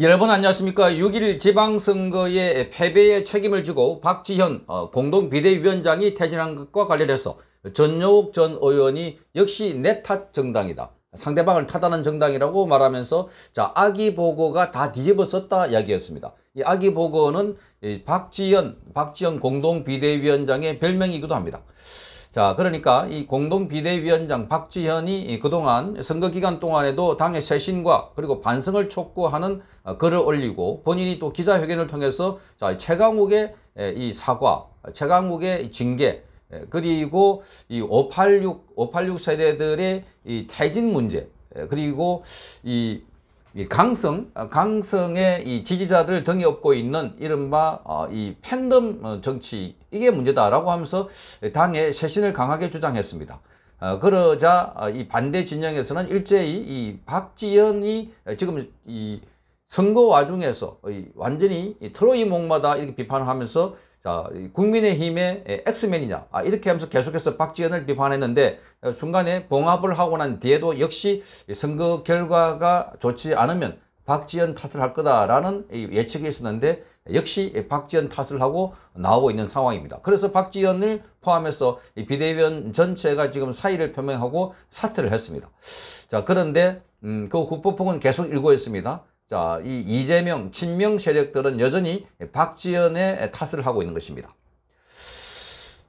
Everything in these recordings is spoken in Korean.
여러분 안녕하십니까 6일 지방선거의 패배에 책임을 지고 박지현 어, 공동비대위원장이 퇴진한 것과 관련해서 전용욱 전 의원이 역시 내 탓 정당이다 상대방을 타다는 정당이라고 말하면서 자 아기 보고가 다 뒤집어 썼다 이야기였습니다 이 아기 보고는 박지현 박지현 공동비대위원장의 별명이기도 합니다 자, 그러니까 이 공동 비대위원장 박지현이 그동안 선거 기간 동안에도 당의 쇄신과 그리고 반성을 촉구하는 어, 글을 올리고 본인이 또 기자회견을 통해서 자, 최강욱의 이 사과, 최강욱의 징계, 그리고 이 586, 586 세대들의 이 퇴진 문제, 그리고 이이 강성, 어, 강성의 이 지지자들 등에 업고 있는 이른바 어, 이 팬덤 어, 정치 이게 문제다라고 하면서 당의 쇄신을 강하게 주장했습니다. 그러자 이 반대 진영에서는 일제히 이 박지연이 지금 이 선거 와중에서 완전히 트로이 목마다 이렇게 비판을 하면서 자, 국민의힘의 엑스맨이냐 아, 이렇게 하면서 계속해서 박지원을 비판했는데 순간에 봉합을 하고 난 뒤에도 역시 선거 결과가 좋지 않으면 박지원 탓을 할 거다라는 예측이 있었는데 역시 박지원 탓을 하고 나오고 있는 상황입니다. 그래서 박지원을 포함해서 비대위원 전체가 지금 사의를 표명하고 사퇴를 했습니다. 자 그런데 음, 그 후폭풍은 계속 일고 있습니다. 자, 이 이재명, 친명 세력들은 여전히 박지연의 탓을 하고 있는 것입니다.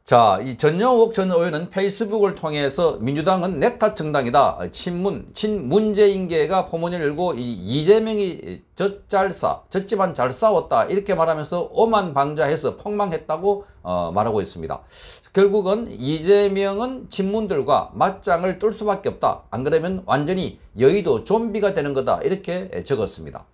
자, 이 전영옥 전 의원은 페이스북을 통해서 민주당은 내타 정당이다. 친문, 친문재인계가 포문을 열고 이 이재명이 젖잘싸, 젖집안 잘 싸웠다. 이렇게 말하면서 오만 방자해서 폭망했다고 어, 말하고 있습니다. 결국은 이재명은 친문들과 맞짱을 뚫 수밖에 없다. 안 그러면 완전히 여의도 좀비가 되는 거다. 이렇게 적었습니다.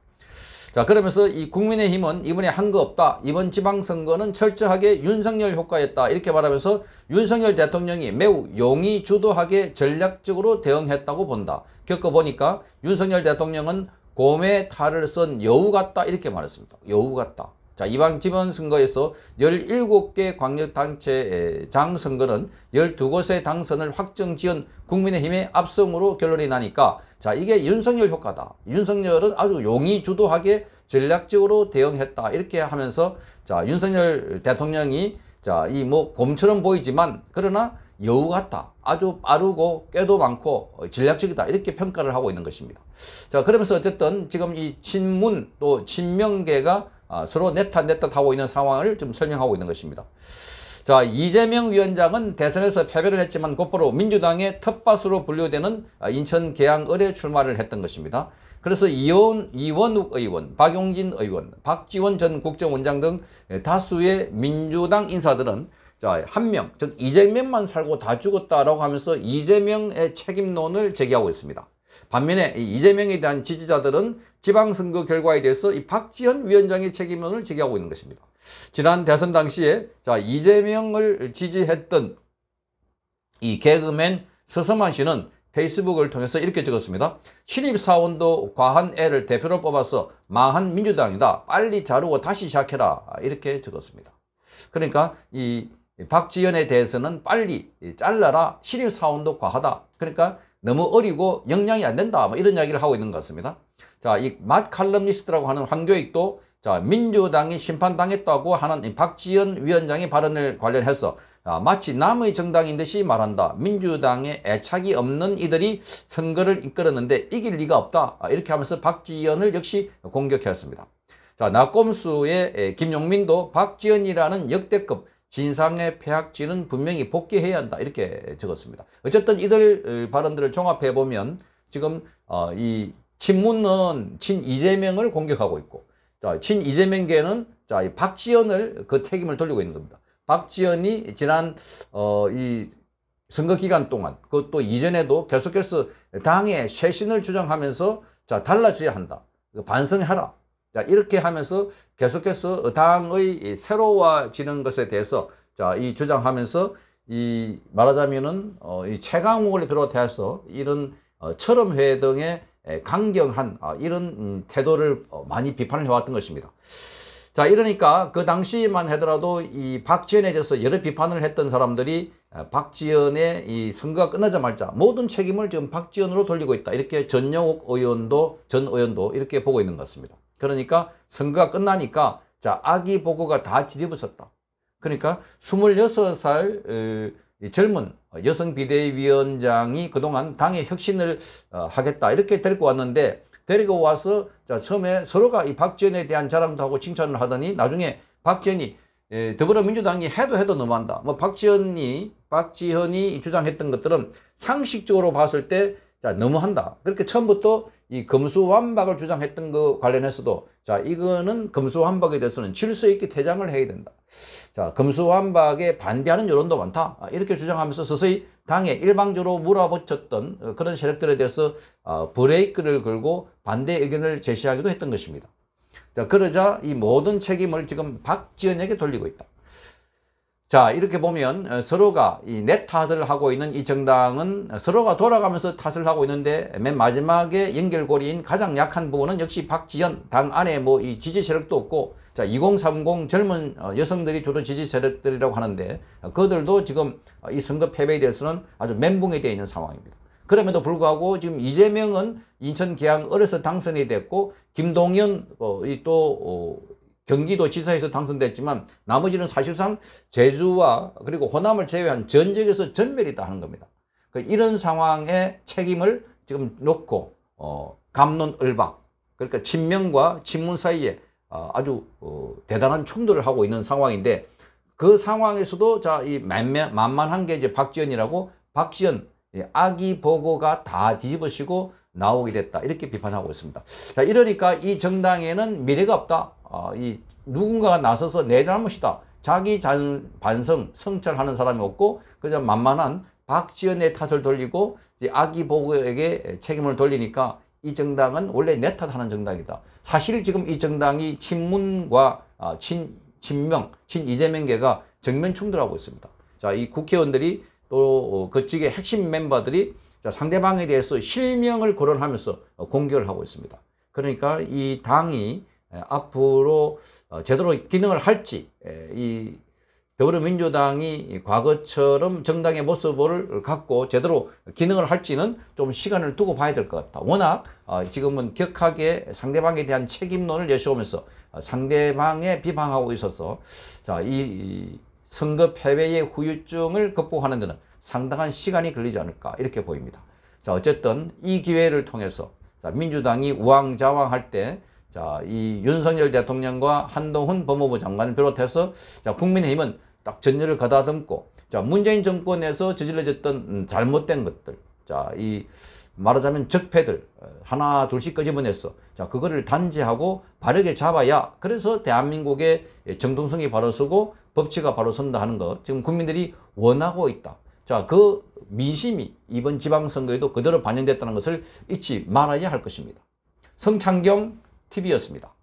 자 그러면서 이 국민의힘은 이번에 한 거 없다. 이번 지방선거는 철저하게 윤석열 효과였다. 이렇게 말하면서 윤석열 대통령이 매우 용의 주도하게 전략적으로 대응했다고 본다. 겪어보니까 윤석열 대통령은 곰의 탈을 쓴 여우 같다 이렇게 말했습니다. 여우 같다. 자이번 지방선거에서 17개 광역단체 장선거는 12곳의 당선을 확정지은 국민의힘의 압승으로 결론이 나니까 자 이게 윤석열 효과다. 윤석열은 아주 용의 주도하게 전략적으로 대응했다. 이렇게 하면서 자, 윤석열 대통령이 자, 이 뭐 곰처럼 보이지만 그러나 여우 같다. 아주 빠르고 꾀도 많고 전략적이다. 이렇게 평가를 하고 있는 것입니다. 자, 그러면서 어쨌든 지금 이 친문 또 친명계가 아, 서로 내탓 내탓 하고 있는 상황을 좀 설명하고 있는 것입니다. 자 이재명 위원장은 대선에서 패배를 했지만 곧바로 민주당의 텃밭으로 분류되는 아, 인천 계양 을에 출마를 했던 것입니다. 그래서 이원, 이원욱 의원, 박용진 의원, 박지원 전 국정원장 등 다수의 민주당 인사들은 자 한 명, 즉 이재명만 살고 다 죽었다라고 하면서 이재명의 책임론을 제기하고 있습니다. 반면에 이재명에 대한 지지자들은 지방선거 결과에 대해서 이 박지원 위원장의 책임론을 제기하고 있는 것입니다. 지난 대선 당시에 자 이재명을 지지했던 이 개그맨 서서만 씨는 페이스북을 통해서 이렇게 적었습니다. 신입사원도 과한 애를 대표로 뽑아서 망한 민주당이다. 빨리 자르고 다시 시작해라. 이렇게 적었습니다. 그러니까 이 박지연에 대해서는 빨리 잘라라. 신입사원도 과하다. 그러니까 너무 어리고 역량이 안 된다. 뭐 이런 이야기를 하고 있는 것 같습니다. 자, 이 맛 칼럼니스트라고 하는 황교익도 자, 민주당이 심판당했다고 하는 박지원 위원장의 발언을 관련해서 아, 마치 남의 정당인 듯이 말한다. 민주당에 애착이 없는 이들이 선거를 이끌었는데 이길 리가 없다. 아, 이렇게 하면서 박지원을 역시 공격했습니다. 자, 나꼼수의 김용민도 박지원이라는 역대급 진상의 폐학질은 분명히 복귀해야 한다. 이렇게 적었습니다. 어쨌든 이들 어, 발언들을 종합해보면 지금 어, 이 친문은 친 이재명을 공격하고 있고 자, 친 이재명계는 자, 이 박지연을 그 책임을 돌리고 있는 겁니다. 박지연이 지난 어, 이 선거 기간 동안 그것도 이전에도 계속해서 당의 쇄신을 주장하면서 자, 달라져야 한다. 반성해라 자, 이렇게 하면서 계속해서 당의 새로워지는 것에 대해서 자, 이 주장하면서 이 말하자면은 어, 이 최강욱을 비롯해서 이런 어, 철음회 등의 강경한 어, 이런 음, 태도를 어, 많이 비판을 해왔던 것입니다. 자 이러니까 그 당시만 하더라도 이 박지연에 대해서 여러 비판을 했던 사람들이 어, 박지연의 이 선거가 끝나자마자 모든 책임을 지금 박지연으로 돌리고 있다. 이렇게 전영욱 의원도 전 의원도 이렇게 보고 있는 것 같습니다. 그러니까 선거가 끝나니까 자 아기 보고가 다 뒤집어졌다. 그러니까 26살 젊은 여성 비대위원장이 그동안 당의 혁신을 어, 하겠다 이렇게 데리고 왔는데 데리고 와서 자 처음에 서로가 이 박지원에 대한 자랑도 하고 칭찬을 하더니 나중에 박지원이 에, 더불어민주당이 해도 해도 너무한다. 뭐 박지원이 박지현이 주장했던 것들은 상식적으로 봤을 때 자, 너무한다. 그렇게 처음부터 이 검수완박을 주장했던 거 관련해서도 자, 이거는 검수완박에 대해서는 질서 있게 퇴장을 해야 된다. 자, 검수완박에 반대하는 여론도 많다. 아, 이렇게 주장하면서 서서히 당에 일방적으로 물어붙였던 어, 그런 세력들에 대해서 어, 브레이크를 걸고 반대 의견을 제시하기도 했던 것입니다. 자, 그러자 이 모든 책임을 지금 박지원에게 돌리고 있다. 자 이렇게 보면 어, 서로가 이 내 탓을 하고 있는 이 정당은 어, 서로가 돌아가면서 탓을 하고 있는데 맨 마지막에 연결고리인 가장 약한 부분은 역시 박지연 당 안에 뭐 이 지지 세력도 없고 자2030 젊은 어, 여성들이 주로 지지 세력들이라고 하는데 그들도 지금 이 선거 패배에 대해서는 아주 멘붕에 되어 있는 상황입니다. 그럼에도 불구하고 지금 이재명은 인천 계양 어려서 당선이 됐고 김동연 어, 이또 어, 경기도지사에서 당선됐지만 나머지는 사실상 제주와 그리고 호남을 제외한 전 지역에서 전멸이다 하는 겁니다. 그 이런 상황에 책임을 지금 놓고 어, 감론을박 그러니까 친명과 친문 사이에 어, 아주 어, 대단한 충돌을 하고 있는 상황인데 그 상황에서도 자 이 만만한 게 이제 박지연이라고 박지연 예, 아기 보고가 다 뒤집어지고 나오게 됐다 이렇게 비판하고 있습니다. 자 이러니까 이 정당에는 미래가 없다. 어, 이 누군가가 나서서 내 잘못이다. 자기 잔, 반성, 성찰하는 사람이 없고 그저 만만한 박지원의 탓을 돌리고 아기 보고에게 책임을 돌리니까 이 정당은 원래 내 탓하는 정당이다. 사실 지금 이 정당이 친문과 어, 친, 친명, 친 이재명계가 정면 충돌하고 있습니다. 자, 이 국회의원들이 또그쪽의 어, 핵심 멤버들이 자, 상대방에 대해서 실명을 거론하면서 어, 공격을 하고 있습니다. 그러니까 이 당이 예, 앞으로 어, 제대로 기능을 할지 예, 이 더불어민주당이 과거처럼 정당의 모습을 갖고 제대로 기능을 할지는 좀 시간을 두고 봐야 될 것 같다. 워낙 어, 지금은 격하게 상대방에 대한 책임론을 내세우면서 어, 상대방에 비방하고 있어서 자, 이 선거 패배의 후유증을 극복하는 데는 상당한 시간이 걸리지 않을까 이렇게 보입니다. 자 어쨌든 이 기회를 통해서 민주당이 우왕좌왕할 때 자, 이 윤석열 대통령과 한동훈 법무부 장관을 비롯해서 자, 국민의힘은 딱 전열을 가다듬고 자, 문재인 정권에서 저질러졌던 음, 잘못된 것들. 자, 이 말하자면 적폐들 어, 하나 둘씩 끄집어냈어. 자, 그거를 단지하고 바르게 잡아야 그래서 대한민국의 정통성이 바로 서고 법치가 바로 선다 하는 것 지금 국민들이 원하고 있다. 자, 그 민심이 이번 지방선거에도 그대로 반영됐다는 것을 잊지 말아야 할 것입니다. 성창경 TV였습니다.